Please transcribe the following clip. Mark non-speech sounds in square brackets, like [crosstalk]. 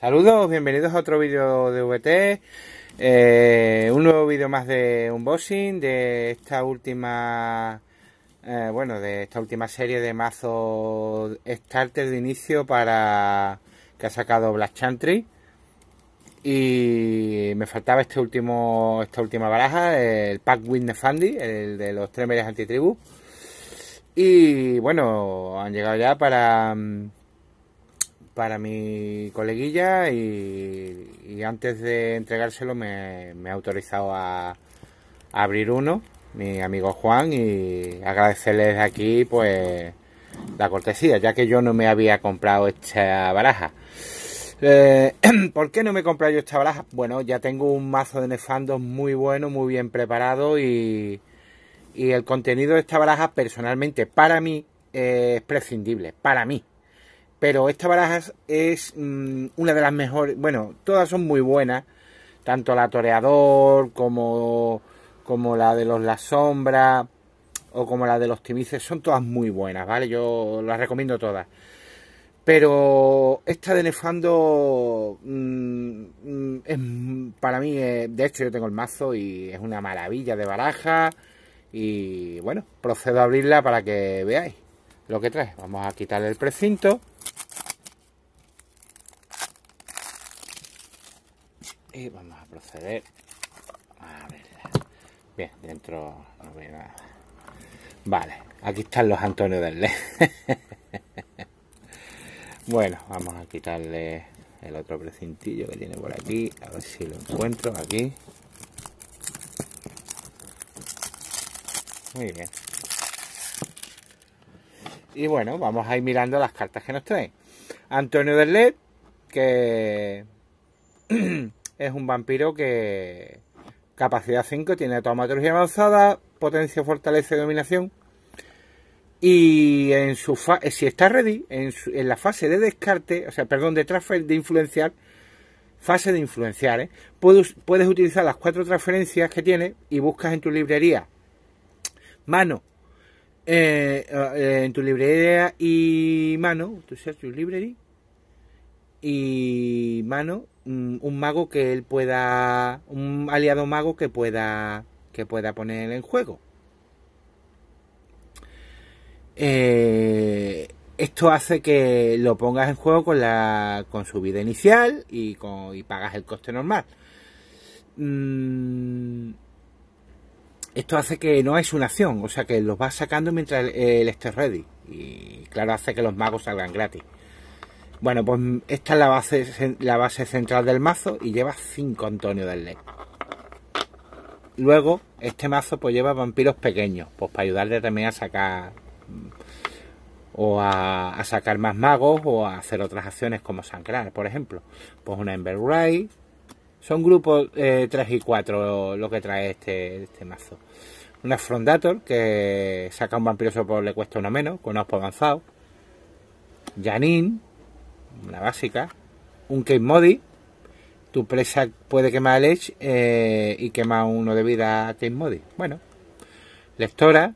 Saludos, bienvenidos a otro vídeo de VT, eh, un nuevo vídeo más de unboxing de esta última, eh, bueno, de esta última serie de mazos starter de inicio para que ha sacado Black Chantry y me faltaba este último, esta última baraja, el Pack Witness Fundy, el de los tres antitribu. antitribus y bueno, han llegado ya para mm, para mi coleguilla y, antes de entregárselo me, ha autorizado a, abrir uno, mi amigo Juan, y agradecerles aquí pues la cortesía, ya que yo no me había comprado esta baraja. Eh, [clears throat] ¿Por qué no me he comprado yo esta baraja? Bueno, ya tengo un mazo de nefandos muy bueno, muy bien preparado y, el contenido de esta baraja personalmente para mí es prescindible, para mí. Pero esta baraja es mm, una de las mejores. Bueno, todas son muy buenas. Tanto la Toreador como, como la de los La Sombra o como la de los Timices. Son todas muy buenas, ¿vale? Yo las recomiendo todas. Pero esta de Nefando mm, mm, es, para mí, de hecho yo tengo el mazo y es una maravilla de baraja. Y bueno, procedo a abrirla para que veáis lo que trae. Vamos a quitarle el precinto. Y vamos a proceder a ver Bien, dentro no veo nada. Vale, aquí están los Antonio del LED. [laughs] bueno, vamos a quitarle el otro precintillo que tiene por aquí. A ver si lo encuentro aquí. Muy bien. Y bueno, vamos a ir mirando las cartas que nos traen. Antonio del LED, que [clears throat] es un vampiro que capacidad 5, tiene automatología avanzada, potencia, fortaleza y dominación. Y en su eh, si está ready, en, la fase de descarte, o sea, perdón, de transfer, de influenciar, fase de influenciar, ¿eh? puedes, utilizar las cuatro transferencias que tiene y buscas en tu librería mano, eh, en tu librería y mano, tu librería, y mano mm, un mago que él pueda un aliado mago que pueda que pueda poner en juego eh, esto hace que lo pongas en juego con la con su vida inicial y, con, y pagas el coste normal mm, esto hace que no es una acción o sea que los vas sacando mientras eh, él esté ready y claro hace que los magos salgan gratis bueno, pues esta es la base, la base central del mazo y lleva 5 Antonio del Ley. Luego, este mazo pues lleva vampiros pequeños, pues para ayudarle también a sacar o a, sacar más magos o a hacer otras acciones como sangrar, por ejemplo. Pues una Ember Ray. Son grupos 3 eh, y 4 lo que trae este, este, mazo. Una Frondator que saca un vampiro solo le cuesta uno menos, con un avanzado. Janine, la básica, un case modi, tu presa puede quemar el edge eh, y quema uno de vida a case modi. Bueno, lectora,